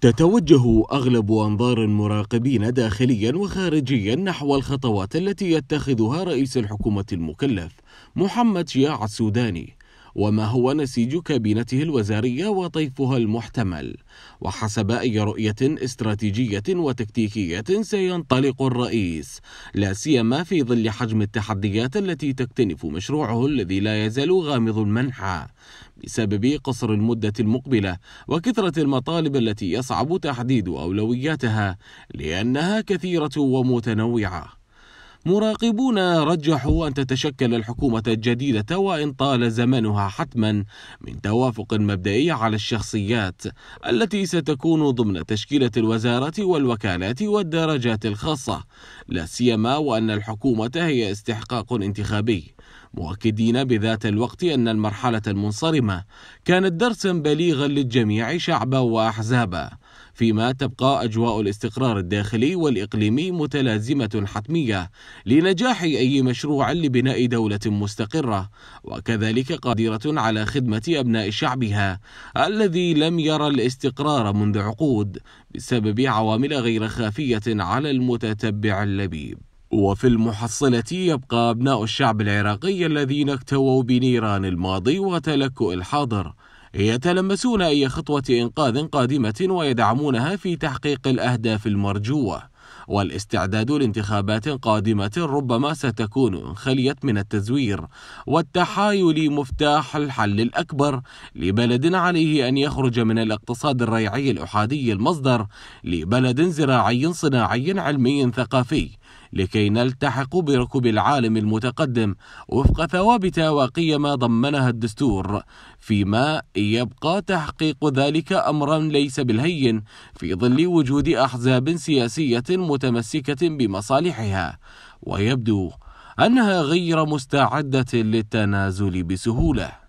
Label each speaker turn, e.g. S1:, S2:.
S1: تتوجه أغلب أنظار المراقبين داخليا وخارجيا نحو الخطوات التي يتخذها رئيس الحكومة المكلف محمد شياع السوداني وما هو نسيج كابينته الوزارية وطيفها المحتمل وحسب أي رؤية استراتيجية وتكتيكية سينطلق الرئيس لا سيما في ظل حجم التحديات التي تكتنف مشروعه الذي لا يزال غامض المنحى بسبب قصر المدة المقبلة وكثرة المطالب التي يصعب تحديد أولوياتها لأنها كثيرة ومتنوعة مراقبون رجحوا أن تتشكل الحكومة الجديدة وإن طال زمنها حتما من توافق مبدئي على الشخصيات التي ستكون ضمن تشكيلة الوزارة والوكالات والدرجات الخاصة لا سيما وأن الحكومة هي استحقاق انتخابي مؤكدين بذات الوقت أن المرحلة المنصرمة كانت درسا بليغا للجميع شعبا وأحزابا فيما تبقى أجواء الاستقرار الداخلي والإقليمي متلازمة حتمية لنجاح أي مشروع لبناء دولة مستقرة وكذلك قادرة على خدمة أبناء شعبها الذي لم يرى الاستقرار منذ عقود بسبب عوامل غير خافية على المتتبع اللبيب وفي المحصلة يبقى أبناء الشعب العراقي الذين اكتووا بنيران الماضي وتلكؤ الحاضر يتلمسون أي خطوة إنقاذ قادمة ويدعمونها في تحقيق الأهداف المرجوة والاستعداد لانتخابات قادمة ربما ستكون خليت من التزوير والتحايل مفتاح الحل الأكبر لبلد عليه أن يخرج من الاقتصاد الريعي الأحادي المصدر لبلد زراعي صناعي علمي ثقافي لكي نلتحق بركب العالم المتقدم وفق ثوابت وقيم ضمنها الدستور فيما يبقى تحقيق ذلك أمرا ليس بالهين في ظل وجود أحزاب سياسية متمسكة بمصالحها ويبدو أنها غير مستعدة للتنازل بسهولة